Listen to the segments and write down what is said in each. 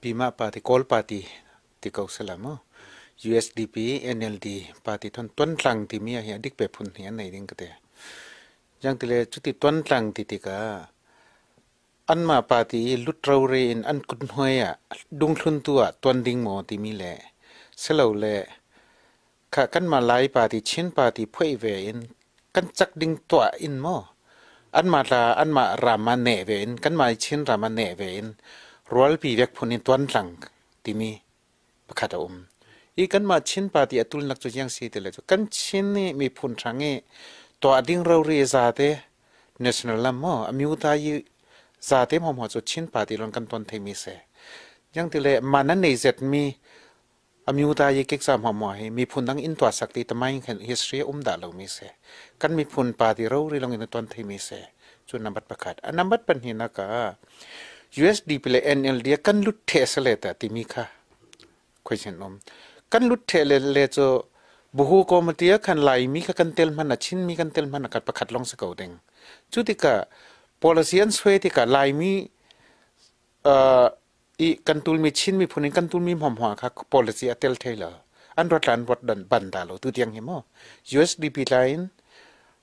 พิมาปาติโกลปาติติเกาสลามอ USDP NLD ปาติทนต้นหังที่มีอหียดิกเปพุนเหียในดิงกเตยังติเลจุติต้นหังที่ติกาอันมาปาติลุตราเรนอันกุนหวยอะดุงชนตัวต้นดิงหมอที่มีแหละเสลาแหละขกันมาไลปาติเช่นปาติเพื่อเวียนกันจักดิงตัวอินหมออันมาลาอันมารามาเนเวียนกันมาเช่นรามาเนเวียนรัวปีเยกพนินตวนหลังติมีประคาตอมอีกันมาชินปาติอตุลนักจุยังสีเตเลจุกันชินนี่มีพูนทางเงตัวดิ้งเราเรียซาเต national ลัมมออมิวตายีซาเตมหอมหัวจุชินปาติลงนกันตอนเทมีเสยังติเลมานั้นในเจ็ดมีอมิวตายเก็กซามหอมหอยมีพูนตังอินตัวสักติตมัยเห็น history อุ้มดาลรามีเสกันมีพูนปาติเราเรียลองอินตอนเทมีเสจุนนำบัตประกาศอันนำบัตปัญหินากา USD pile NL dia kan lut the le ta timi kha question om kan lut the le le cho buhu ko matia kan lai mi kha kan tel mana chin mi kan tel mana kat pakhat long sa ko deng chu ti ka policy an swe ti ka lai mi eh, i kan tul mi chin mi phun kan tul mi mom hwa kha policy atel thaila an rot lan dan ban da lo tu tiang hi mo USD line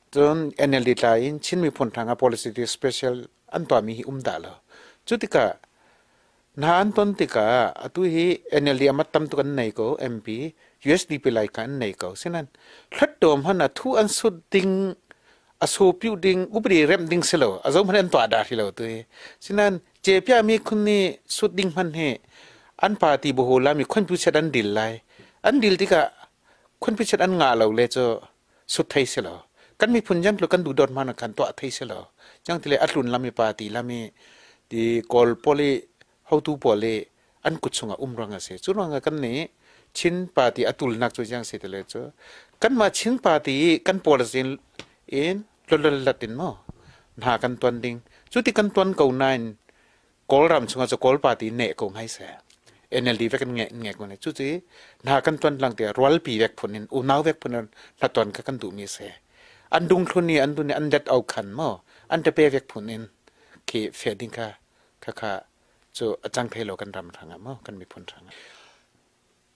ton NLD line chin mi phun thanga policy special an to mi um da lo chutika nahan ton tika atu hi NLD amatam tu kan này ko MP USDP lai kan nei ko sinan thlat tom han athu an su ding aso piu ding ubri rem ding selo azo man to ada hilo tu sinan che pya mi khun ni số ding hơn he an pa ti bo hola mi khon pu chedan dil lai an dil tika khon pu chedan nga lâu le cho su thai selo kan mi phun jam lo kan du dot man kan chẳng thai selo chang tile atlun lami pa ti lami ti kol poli how tu poli an kut sunga umranga se chu ranga kan ni chin pa ti atul nak chu jang se tele chu kan ma chin pa ti kan por jin in lolol latin mo na kan ton ding chu ti kan ton kau nine kol ram chunga chu kol pa ti ne ko ngai se NLD vek nge nge ko ne chú chi na căn ton lang te royal pi vek phun in u naw vek phun la ton ka kan du mi se andung thuni anduni andet au khan mo ante pe vek phun in ki fe ding kha kha kha chu achang phe lo kan ram thanga ma kan mi phun thanga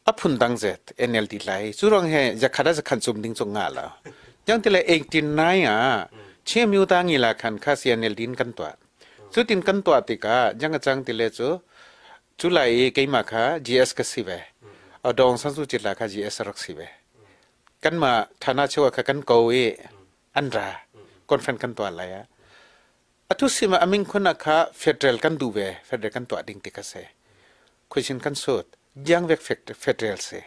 a phun dang zet nld lai chu rong he ja khara ja khan chum ding chung nga la yang tele 89 a che myu ta ngi la khan kha si nld din kan twa chu tin kan twa ti ka jang chang tele chu chu lai ke ma kha gs ka si ve a dong san su chit la kha gs rak si ve kan ma thana chwa kha kan ko e andra conference kan twa la ya atu sima aming khona kha federal kan duwe federal kan to ading tika se khujin kan sot jang vek federal se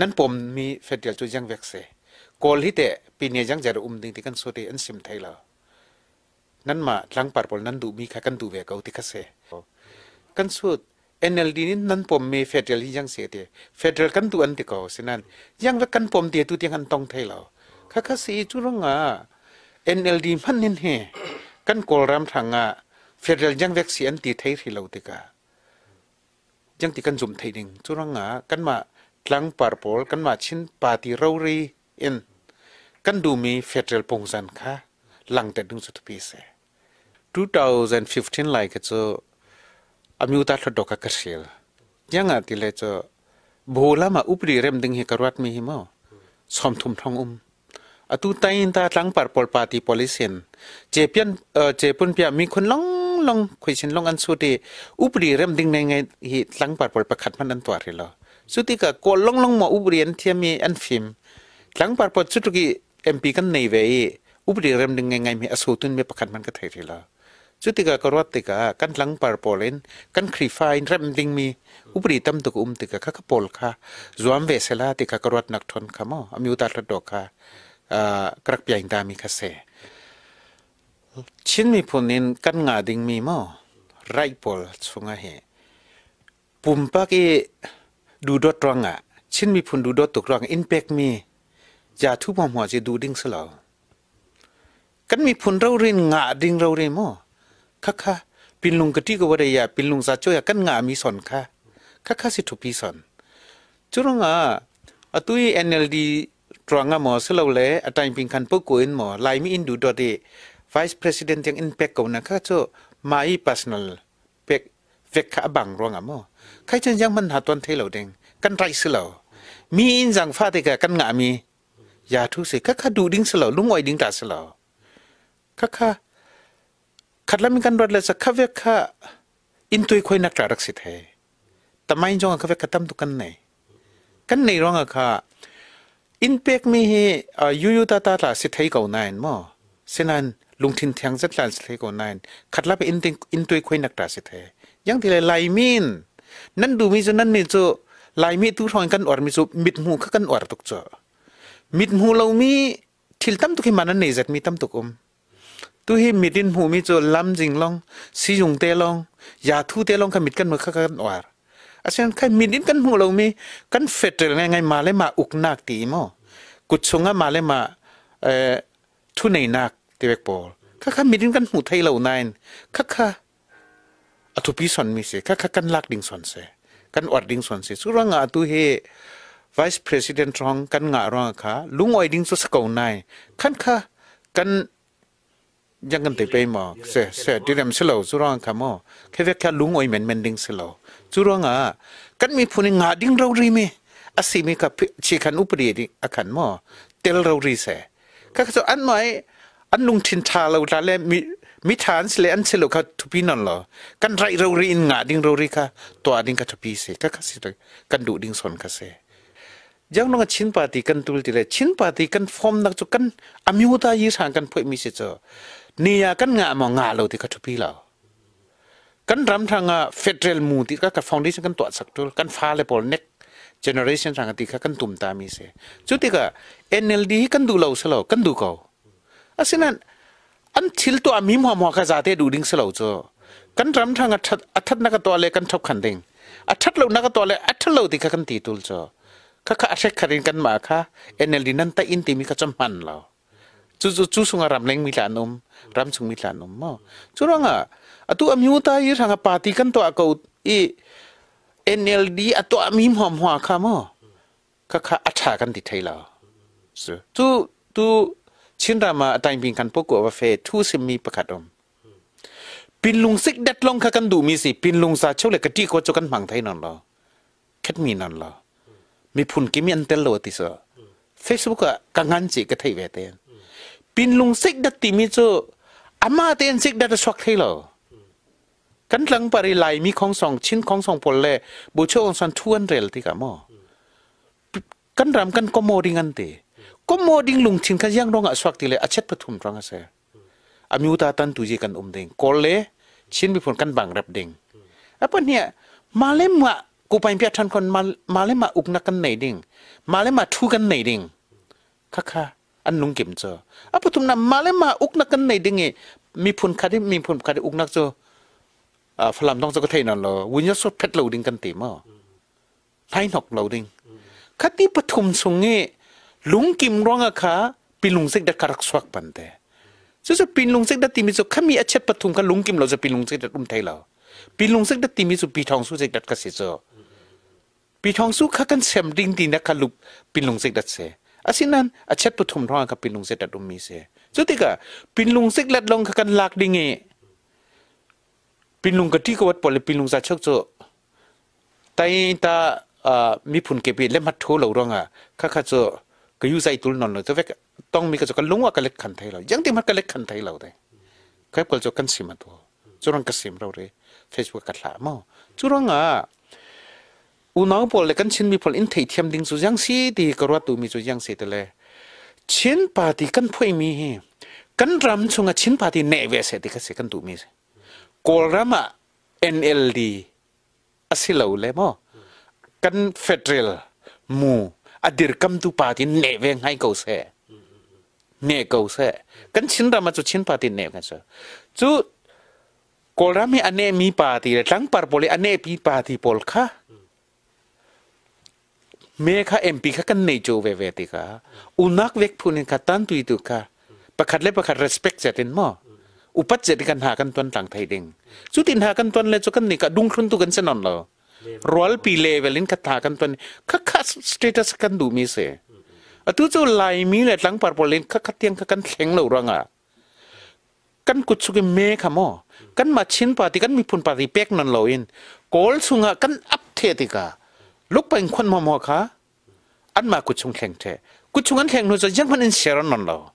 nan pom mi federal chu jang vek se kol hi te pinia jang jar um ding tikan sote an sim thaila nan ma tlang par pol nan du mi kha kan duwe kau tika se kan sot NLD ni nan pom mi federal hi jang se te federal kan tu an ti ko sinan jang vek kan pom te tu tiang an tong thaila kha kha si chu ronga NLD man nin he căn kan kolram thanga federal jang vaccine an ti thei thilo te ka jang ti kan zum thei ding churanga kan ma tlang parpol kan ma chin pa ti rori in kan du mi federal pongsan kha lang te dung sut pi se 2015 like cho amyu ta thod ka kasil janga ti le cho bhola ma upri rem ding he karwat mi hi ma xóm thum thong um อตุตัตาลังปาร์ปอลปาติพลิเซนเจเปียนเออเจปุนเปียมีคนลองลองคุยเช่นลองอันสุดอุบรีเริ่มดิงในไงฮิลังปาร์ปอลประคัดมันอันตัวเรลอ สุดที่ก็กลองลองมาอุบรีนเทียมีอันฟิมลังปาร์ปอลสุดที่เอ็มพีกันในเวอุบรีเริ่มดิงไงไงมีอสูตุนมีประคัดมันก็เทเรลอสุดที่ก็กรวดติกากันลังปาร์ปอลเอนกันครีาฟนเริ่มดิงมีอุปรีตั้มตุกอุมติกาข้าก็ปอลค่ะจวมเวเซลาติกากรวดนักทนข่มออามิวตาระดอกค่ะกรักเปียงตามีคาเซชิ้นมีพูนินกันงาดิงมีมอไรปอลสุงาเฮปุ่มปากอีดูดตรองอ่ะชิ้นมีพูนดูดตกรองอินเปกมีจะทุบหัวจะดูดิงสลาวกันมีพูนเราเรียนงาดิงเราเรียนมอค่ะค่ะปินลุงกะที่กวดยาปินลุงซาช่ยกันงามีสอนค่ะค่ะค่ะสิทุพีสอนจุรงอ่ะอตุย NLD ตรองงหมอสเลาเลอตายพิงคันปุกุอินหมอลายมีอินดูดอดี v i ส e president ยังอินเป็กกนะข้าโจมาอี personal เป็กเวกขาบังรองงหมอใครจนยังมันหาตอนเทเหลาเดงกันไรสเลามีอินสังฟาติกะกันงามียาทุสิข้าข้าดูดิ้งสเลาลุงไอดิ้งตาสเลาข้าข้าขัดละมีกันรอดเลยสักข้าเวกขาอินตุยคอยนักตรารักสิทธิ์เฮแต่ไม่จงข้าเวกขาตั้มตุกันไหนกันไหนรองอะข้าอินเปกมีเฮยูยูตาตาตาสิทธิ์ก่อนนมอสินันลุงทินเทียงจัดการสิทธิ์ก่อนนขัดลับไปอินติอินตุยควยนักตาสิทธิ์ยังที่ไรไลมินนั่นดูมีจูนั่นมิจูไลมิตูทองกันอวดมิจูมิดหูขึ้นกันอวดตุกจอมิดหูเราไม่ทิลตั้มตุกิมันนั่นเนจัดมีตั้มตุกอมตุ้ยมิดินหูมิจูลำจริงลองสิยุงเตลองยาทูเตลองขมิดกันมือขึ้นกันอวดอาเซนใครมีนินกันหูเรามีกันเฟตเลยไงมาเลยมาอุกนักตีมอกุดชงมาเลยมาเอ่อทุนในนักเตเบกบอลข้าข้ามีนินกันหูไทยเราไายค่ะค่ะอัตุพิสันมีเสียข้าข้ากันลักดิ้งสันเสียกันอวดดิ้งสันเสียสุรังอาตุเฮวายส์เพรสิดเนนตรองกันงาร้องข่ะลุงอวยดิ้งสุสกาวนายข่ะข้ากันยังกันตีไปมอเสียเสดิเรมสโลสุรังข่ะมอแค่แค่ลุงอวยเหม็นเหม็นดิ้งสโลจุรงอะกันมีผู้นงาดิ้งเรารีมีอาศิมีกับเชคันอุปเดียดิอคันมอเตลเรารีเสก็คืออันไหมอันลุงทินทาเราทาเลมีมิฐานสเลอันเชลเขาทุพีนันลหรอกันไรเรารีนงาดิ้งเรารีค่ะตัวดิ้งกัทุพีเสก็คือกันดูดิ้งสนกันเสยังน้องชินปาติกันตุลติเลชินปาติกันฟอมนักจุกันอามิวตายีสังกันเพื่อมีเสจอนี่ยกันงามองงาเราที่กัทุพีเรา kan ram thanga federal mu ti ka foundation kan to sak tul kan fa le pol next generation thanga ti ka kan tum ta mi se chu ti ka nld kan du lo salo kan du ko asinan an thil to ami mo mo ka jate du ding salo cho kan ram thanga that athat na ka to le kan thop khan ding athat lo na ka to le athat lo ti ka kan ti tul cho ka ka asek kharin kan ma kha nld nan ta in ti mi ka cham han lo จู่จู่สุงรำเล็งมิลานุมรำสุงมิลานุมมั้งจู่รังอ่ะตัวมิวตายร่างปาติกันตัวเขาอีเอ็นเอลดีตัวมิมหอมหัวข้ามั้งก็ข้าอัจฉากันติดใจแล้วสุตู่ตู่ชินรามาตางบิงกันพวกกัวเฟ ทูสิมีประกาศอมปินลุงซิกเด็ดลงข้ากันดูมีสิปินลุงซาเชื่อลยกติกาจกันมังไทยนั่นล่ะแค่มีนั่นล่ะมีพุ่นกิมีอันเตลโลติสอเฟซบุ๊กกะกังหันจีก็ไทยเวทเอง pin lung xích đất ti mi chu ama ten xích đất swak thei lo kan lăng pari lai mi khong song chín khong song pol le bố cho ông san thuan rèl thì cả mo kan ram kan có mo ding an te có mo ding lung chín ka giang rong a swak ti le a chet pathum rang a se amu à, ta tan tu ji um đình, có le chín bi phun kan bang rap ding apon hia malem ma ku pain pia than kon malem ma ukna kan nei ding malem ma thu kan nei ding kha kha อันนุ่งเก็มเจออะปทุมนามาเลยมาอุกนักกันในดิ่งเงมีพุนคดีมีพุนคดีอุกนักเจออ่าฝรั่งต้องจะก็เทนั่นลหรอวุญญยศดเพชรเหลาดึงกันตีมอ่ะไทยนอกเหลาดิ่งคดีปทุมสงเงลุงกิมร้องอะค่ะปีลุงเสกดักรักสวักปันแต่จะปีลุงเสกดัตติมิสุขามีอาฉริปทุมกันลุงกิมเราจะปีลุงเสกดัตอุ้มไทยเราปีลุงเสกดัตติมิสุปีทองสู้เสกดัตกษตรเจปีทองสู้ข้ากันเสียมดิ่งดีนะคาลุปปีลุงเสกดัตเสอาศินันอาเช็ดปฐมร้อนกับปินลุงเซตัดุมมีเซสุดที่กะปินลุงเซตัดลงกันหลักดิเงปินลุงกะที่กวัดปอลปินลุงจะชกโจแต่ตามีผุนเก็บเล่มัดโทเหลารองอ่ะข้าข้าโจก็ยุ่ใจตุลนอนเลยจะแวกต้องมีกระจกลุงว่ากันเล็กขันไทยเรายังที่มันกันเล็กขันไทยเราได้ครับก็จะกันสิมาตัวจุรังกันสิมเราเลยเฟซบุ๊กกันหลามอจุรังอ่ะ u nong pol le kan chin mi pol in thei thiam ding chu jang si ti karwa tu mi chu jang se te le chin pa ti kan phoi mi hi kan ram chunga chin pa ti ne ve se ti ka se kan tu mi se kol rama NLD asilo le mo kan federal mu adir kam tu pa ti ne ve ngai ko se ne ko se kan chin rama chu chin pa ti ne ka se chu kol rami ane mi pa ti le tang par pole ane pi pa ti pol kha เมฆาเอ็มพีข้ากันในโจเวเวติกาอุนักเวกพูนินข้าตันตุยตุกาประคัดเล็ประคัด respect เจตินมออุปัจเจติกันหากันตันต่างไทยเด่งสุดินหากันตันเลยจกันนี่ก็ดุงครุนตุกันสนอนลหรอรัวลปีเลเวลินคาถากันตันข้าข้าสเตตัสกันดูมีเสอตุจูไลมีเลยังปาร์โพลินข้าข้าเตียงข้ากันแข็งเหลวรังอ่ะกันกุศุกเมฆมอกันมาชินปาติกันมีพุนปาติเป็กนันลอินกอลสุงะกันอัพเทติกา lúc bên quân mò mò cả ăn mà cũng chung khen thế cũng chung ăn khen nó cho dân mình sẽ ăn non lo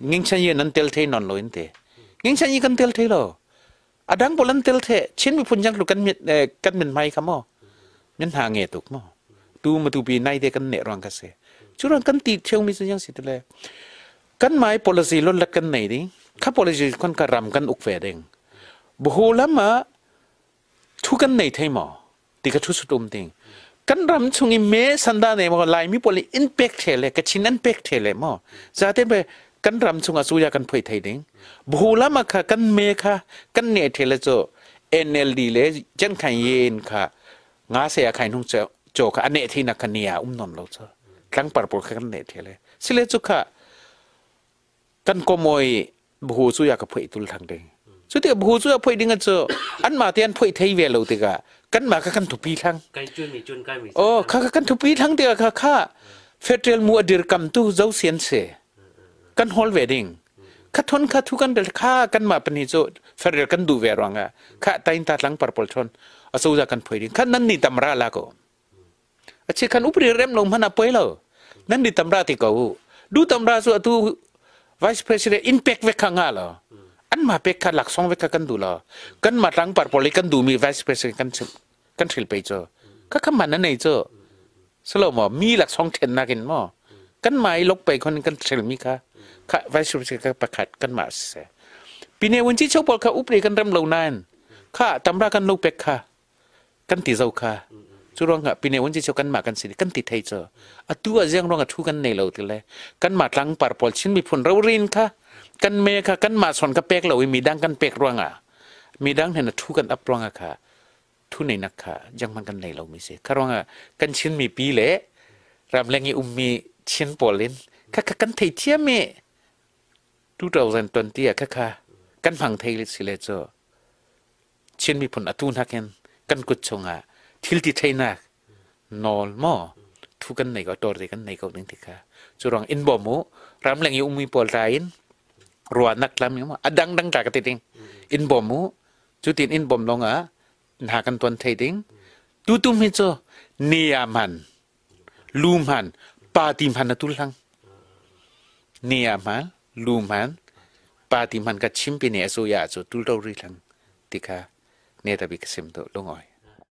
nhưng chân yên ăn tel thế non lo yên thế nhưng chân yên ăn tel thế lo à đang bolan tel thế trên mình phần giang lúc căn mình eh, căn mình mai cả mò nhân hàng nghề tục mò tu mà tu bị nay thế căn nệ rong cả xe chú rằng căn tịt theo mình dân sẽ lại căn mai policy luôn là căn này đi các policy con cả rầm căn ục về đen bố hồ lắm mà thu căn này thay mò thì cái chú sụt ôm tiền kan ram chungi me sanda này mà lại mi poli impact thế này cái chin impact thế này mà thele mo zaten be kan ram chunga chu ya kan phoi thai ding bhula ma kha kan me kha kan thế thele cho nld le chen khan yen kha nga se ya khain hung cho cho kha ane thina kania um non lâu cho tlang par por khan ne thele sile chu kha kan ko moi bhu chu ya ka phoi tul thang suy chu te suy ra ya phoi ding cho an mà tian phoi thei về lâu thì cả กันมาคันทุปีทั้งไกจุนมีจุนไกมีโอ้ข้าคันทุปีทั้งเดียวข้าข้าเฟเทลมัวดิรกัมตู้เจ้าเสียนเสกันฮอลเวดิงข้าทนข้าทุกันเดลข้ากันมาปนิจเฟเทลกันดูเวรังอ่ะข้าตายตัดหลังปรปลชนอาสูจากันพอยดิงข้านั่นนี่ตำราละก็อาชีคันอุปริเรมลงมันอ่ะพอยแล้วนั่นนี่ตำราที่เขาดูตำราส่วนตู้ vice president impact เวกังอ่ะแล้วอันมาเป็กข้าหลักสองเวกกันดูแล้วกันมาหลังปรปลกันดูมี vice president กันกันเิลไปเจอ ก็คำมันนั่นในเจอสโลมอมีหลักสองเทนนากินมอกันไม้ลกไปคนกันเิลมีค่ะค่ะไว้ชุบชชกประคัดกันมาเสียปีนี้วันที่เช้าบอลค่ะอุปเรกันรำเหล่านั้นค่ะตำรากันลูกเป็กค่ะ กันตดเจ้าค่ะจูรองอ่ะปีนี้วันที่เช้ากันมากันสิกันติดไทยเจออะตัวเจียงรองอ่ะทุกันในเราทีเลยกันมาทั้งปาร์ปอลชินมีผลเราเรียนค่ะกันเมค่ะกันมาสอนกับเป็กเราอีมีดังกันเป็กรองอ่ะมีดังเน็่ยนะทุกันอัปรองอ่ะค่ะ thu này nặc khả chẳng mang căn này lâu mới sẽ khả rong à căn chiến mi pi lệ làm lên um mi chiến bỏ lên khả khả căn thầy chia mẹ tu tuần tia khả khả phẳng thầy lịch sử lệ cho chiến mi phun atun hắc hen căn cút chong à thil ti thầy nạc nol thu căn này có tổ thì căn này có đứng thì khả cho rằng in bỏ mũ làm lên um mi bỏ ra in ruwa nak lam yama adang dang ta ka titing in bom mu chu tin in bom longa นากันตวนไทยดิงตูตุ้มให้เจอเนียมันลูมันปาติมันนะตุลังเนียมันลูมันปาติมันกับชิมปีเนสุยาจุตุลเรารีลังติกาเนตาบิกเซมโตลงอ่อย